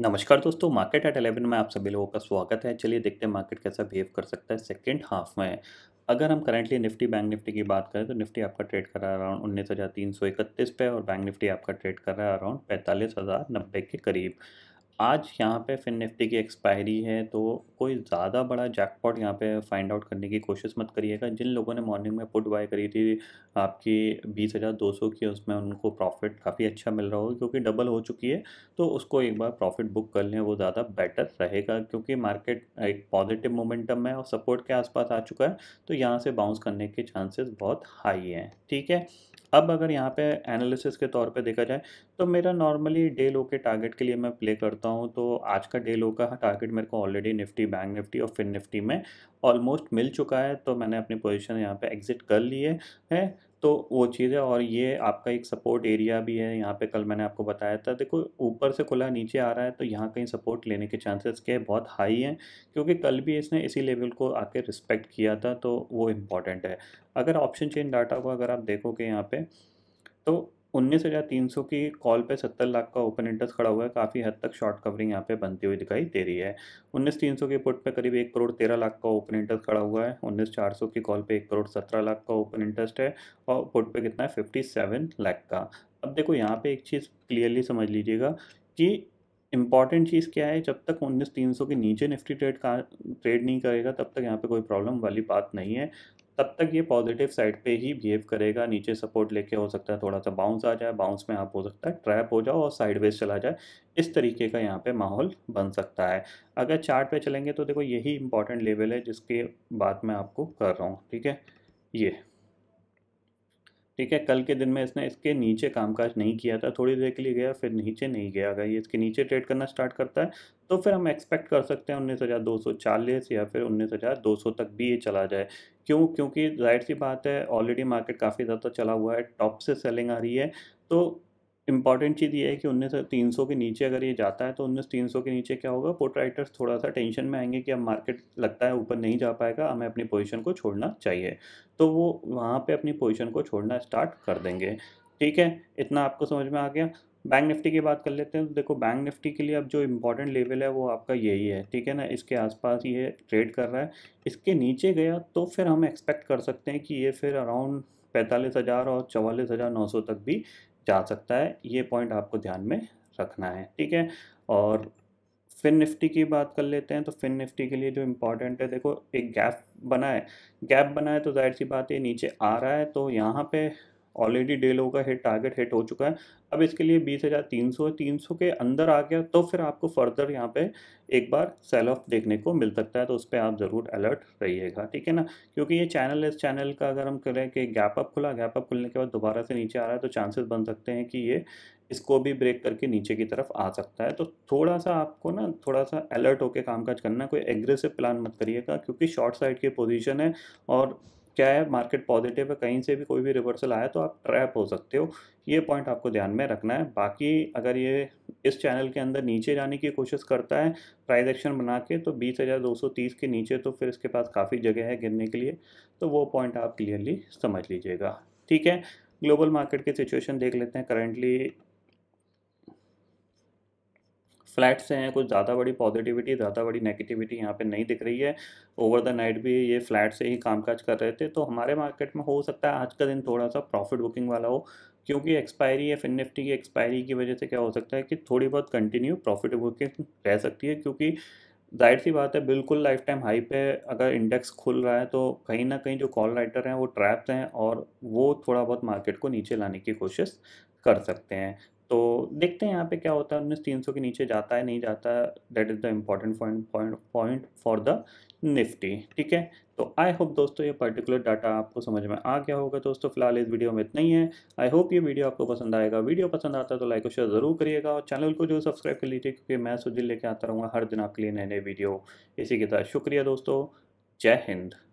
नमस्कार दोस्तों market at eleven में आप सभी लोगों का स्वागत है चलिए देखते हैं मार्केट कैसा बिहेव कर सकता है सेकेंड हाफ में अगर हम करेंटली निफ्टी बैंक निफ्टी की बात करें तो निफ्टी आपका ट्रेड कर रहा है अराउंड उन्नीस हज़ार तीन सौ इकतीस पे और बैंक निफ्टी आपका ट्रेड कर रहा है अराउंड पैंतालीस हज़ार नब्बे के करीब आज यहाँ पे फिन निफ्टी की एक्सपायरी है तो कोई ज़्यादा बड़ा जैकपॉट यहाँ पे फाइंड आउट करने की कोशिश मत करिएगा जिन लोगों ने मॉर्निंग में पुट बाय करी थी आपकी बीस हज़ार दो सौ की उसमें उनको प्रॉफिट काफ़ी अच्छा मिल रहा होगा क्योंकि डबल हो चुकी है तो उसको एक बार प्रॉफिट बुक कर लें वो ज़्यादा बेटर रहेगा क्योंकि मार्केट एक पॉजिटिव मोमेंटम है और सपोर्ट के आसपास आ चुका है तो यहाँ से बाउंस करने के चांसेस बहुत हाई हैं ठीक है अब अगर यहाँ पे एनालिसिस के तौर पे देखा जाए तो मेरा नॉर्मली डे लो के टारगेट के लिए मैं प्ले करता हूँ तो आज का डे लो का टारगेट मेरे को ऑलरेडी निफ्टी बैंक निफ्टी और फिन निफ्टी में ऑलमोस्ट मिल चुका है तो मैंने अपनी पोजीशन यहाँ पे एग्जिट कर लिए है तो वो चीज़ है और ये आपका एक सपोर्ट एरिया भी है यहाँ पे कल मैंने आपको बताया था देखो ऊपर से खुला नीचे आ रहा है तो यहाँ कहीं सपोर्ट लेने के चांसेस के बहुत हाई हैं क्योंकि कल भी इसने इसी लेवल को आके रिस्पेक्ट किया था तो वो इम्पॉर्टेंट है अगर ऑप्शन चेन डाटा को अगर आप देखोगे यहाँ पर तो उन्नीस हज़ार तीन सौ की कॉल पे सत्तर लाख का ओपन इंटरेस्ट खड़ा हुआ है काफ़ी हद तक शॉर्ट कवरिंग यहाँ पे बनती हुई दिखाई दे रही है उन्नीस तीन सौ के पुट पे करीब एक करोड़ तेरह लाख का ओपन इंटरेस्ट खड़ा हुआ है उन्नीस चार सौ की कॉल पे एक करोड़ सत्रह लाख का ओपन इंटरेस्ट है और पुट पे कितना है फिफ्टी सेवन लाख का अब देखो यहाँ पे एक चीज़ क्लियरली समझ लीजिएगा कि इंपॉर्टेंट चीज़ क्या है जब तक उन्नीस तीन सौ के नीचे निफ्टी ट्रेड का ट्रेड नहीं करेगा तब तक यहाँ पे कोई प्रॉब्लम वाली बात नहीं है तब तक ये पॉजिटिव साइड पे ही बिहेव करेगा नीचे सपोर्ट लेके हो सकता है थोड़ा सा बाउंस आ जाए बाउंस में आप हो सकता है ट्रैप हो जाओ और साइडवेज चला जाए इस तरीके का यहाँ पे माहौल बन सकता है अगर चार्ट पे चलेंगे तो देखो यही इंपॉर्टेंट लेवल है जिसके बात मैं आपको कर रहा हूँ ठीक है ये ठीक है कल के दिन में इसने इसके नीचे कामकाज नहीं किया था थोड़ी देर के लिए गया फिर नीचे नहीं गया अगर ये इसके नीचे ट्रेड करना स्टार्ट करता है तो फिर हम एक्सपेक्ट कर सकते हैं उन्नीस हज़ार दो सौ चालीस या फिर उन्नीस हज़ार दो सौ तक भी ये चला जाए क्यों क्योंकि जाहिर सी बात है ऑलरेडी मार्केट काफ़ी ज़्यादा चला हुआ है टॉप से सेलिंग आ रही है तो इंपॉर्टेंट चीज़ ये है कि उन्नीस तीन सौ के नीचे अगर ये जाता है तो उन्नीस तीन सौ के नीचे क्या होगा पोर्ट राइटर्स थोड़ा सा टेंशन में आएंगे कि अब मार्केट लगता है ऊपर नहीं जा पाएगा हमें अपनी पोजीशन को छोड़ना चाहिए तो वो वहाँ पे अपनी पोजीशन को छोड़ना स्टार्ट कर देंगे ठीक है इतना आपको समझ में आ गया बैंक निफ्टी की बात कर लेते हैं तो देखो बैंक निफ्टी के लिए अब जो इम्पोर्टेंट लेवल है वो आपका यही है ठीक है ना इसके आसपास ये ट्रेड कर रहा है इसके नीचे गया तो फिर हम एक्सपेक्ट कर सकते हैं कि ये फिर अराउंड पैंतालीस हज़ार और चवालीस हज़ार नौ सौ तक भी जा सकता है ये पॉइंट आपको ध्यान में रखना है ठीक है और फिन निफ्टी की बात कर लेते हैं तो फिन निफ्टी के लिए जो इम्पोर्टेंट है देखो एक गैप बना है गैप बना है तो जाहिर सी बात है नीचे आ रहा है तो यहाँ पे ऑलरेडी डे का हिट टारगेट हिट हो चुका है अब इसके लिए बीस हज़ार तीन सौ तीन सौ के अंदर आ गया तो फिर आपको फर्दर यहाँ पे एक बार सेल ऑफ देखने को मिल सकता है तो उस पर आप ज़रूर अलर्ट रहिएगा ठीक है ना क्योंकि ये चैनल इस चैनल का अगर हम करें कि गैप अप खुला गैप अप खुलने के बाद दोबारा से नीचे आ रहा है तो चांसेस बन सकते हैं कि ये इसको भी ब्रेक करके नीचे की तरफ आ सकता है तो थोड़ा सा आपको ना थोड़ा सा अलर्ट होकर कामकाज करना कोई एग्रेसिव प्लान मत करिएगा क्योंकि शॉर्ट साइड की पोजीशन है और क्या है मार्केट पॉजिटिव है कहीं से भी कोई भी रिवर्सल आया तो आप ट्रैप हो सकते हो ये पॉइंट आपको ध्यान में रखना है बाकी अगर ये इस चैनल के अंदर नीचे जाने की कोशिश करता है प्राइस एक्शन बना के तो बीस हज़ार दो सौ तीस के नीचे तो फिर इसके पास काफ़ी जगह है गिरने के लिए तो वो पॉइंट आप क्लियरली समझ लीजिएगा ठीक है ग्लोबल मार्केट की सिचुएशन देख लेते हैं करंटली फ्लैट से हैं कुछ ज़्यादा बड़ी पॉजिटिविटी ज़्यादा बड़ी नेगेटिविटी यहाँ पे नहीं दिख रही है ओवर द नाइट भी ये फ्लैट से ही कामकाज कर रहे थे तो हमारे मार्केट में हो सकता है आज का दिन थोड़ा सा प्रॉफिट बुकिंग वाला हो क्योंकि एक्सपायरी या फिन निफ्टी की एक्सपायरी की वजह से क्या हो सकता है कि थोड़ी बहुत कंटिन्यू प्रॉफिट बुकिंग रह सकती है क्योंकि जाहिर सी बात है बिल्कुल लाइफ टाइम हाई पे अगर इंडेक्स खुल रहा है तो कहीं ना कहीं जो कॉल राइटर हैं वो ट्रैप्ड हैं और वो थोड़ा बहुत मार्केट को नीचे लाने की कोशिश कर सकते हैं तो देखते हैं यहाँ पे क्या होता है उन्नीस तीन सौ के नीचे जाता है नहीं जाता that is the important point point point for the Nifty ठीक है तो आई होप दोस्तों ये पर्टिकुलर डाटा आपको समझ में आ गया होगा दोस्तों फिलहाल इस वीडियो में इतना ही है आई होप ये वीडियो आपको पसंद आएगा वीडियो पसंद आता है तो लाइक और शेयर ज़रूर करिएगा और चैनल को जो सब्सक्राइब कर लीजिए क्योंकि मैं सुजिल लेके आता रहूँगा हर दिन आपके लिए नए नए वीडियो इसी के साथ शुक्रिया दोस्तों जय हिंद